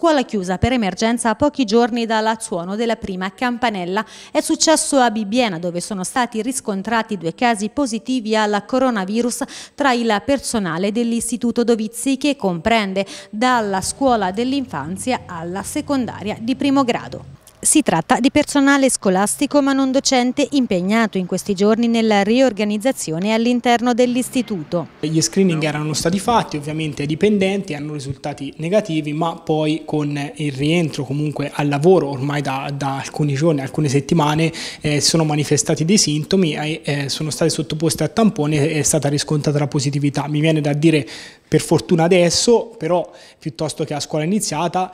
Scuola chiusa per emergenza a pochi giorni suono della prima campanella. È successo a Bibbiena dove sono stati riscontrati due casi positivi al coronavirus tra il personale dell'Istituto Dovizi che comprende dalla scuola dell'infanzia alla secondaria di primo grado. Si tratta di personale scolastico ma non docente impegnato in questi giorni nella riorganizzazione all'interno dell'istituto. Gli screening erano stati fatti ovviamente ai dipendenti, hanno risultati negativi ma poi con il rientro comunque al lavoro ormai da, da alcuni giorni, alcune settimane eh, sono manifestati dei sintomi, eh, sono state sottoposte a tampone e è stata riscontrata la positività. Mi viene da dire per fortuna adesso però piuttosto che a scuola iniziata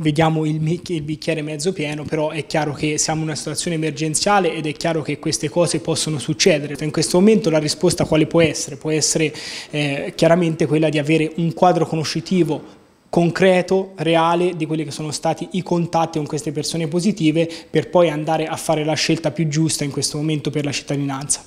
vediamo il, il, bicchiere mezzo pieno, però è chiaro che siamo in una situazione emergenziale ed è chiaro che queste cose possono succedere. In questo momento la risposta quale può essere? Può essere eh, chiaramente quella di avere un quadro conoscitivo concreto, reale di quelli che sono stati i contatti con queste persone positive per poi andare a fare la scelta più giusta in questo momento per la cittadinanza.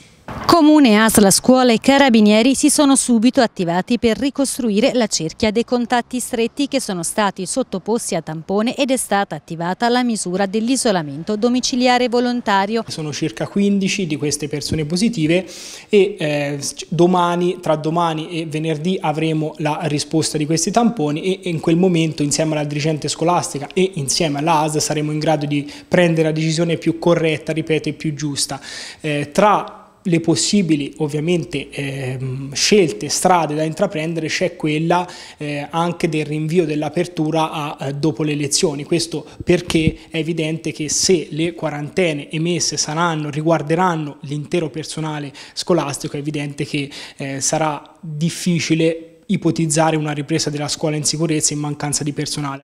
Comune, ASL, scuola e carabinieri si sono subito attivati per ricostruire la cerchia dei contatti stretti che sono stati sottoposti a tampone ed è stata attivata la misura dell'isolamento domiciliare volontario. Sono circa 15 di queste persone positive e eh, domani, tra domani e venerdì avremo la risposta di questi tamponi e, in quel momento insieme alla dirigente scolastica e insieme all'ASL saremo in grado di prendere la decisione più corretta, ripeto, e più giusta. Eh, tra le possibili ovviamente ehm, scelte, strade da intraprendere c'è quella eh, anche del rinvio dell'apertura a eh, dopo le elezioni, questo perché è evidente che se le quarantene emesse saranno, riguarderanno l'intero personale scolastico è evidente che eh, sarà difficile ipotizzare una ripresa della scuola in sicurezza in mancanza di personale.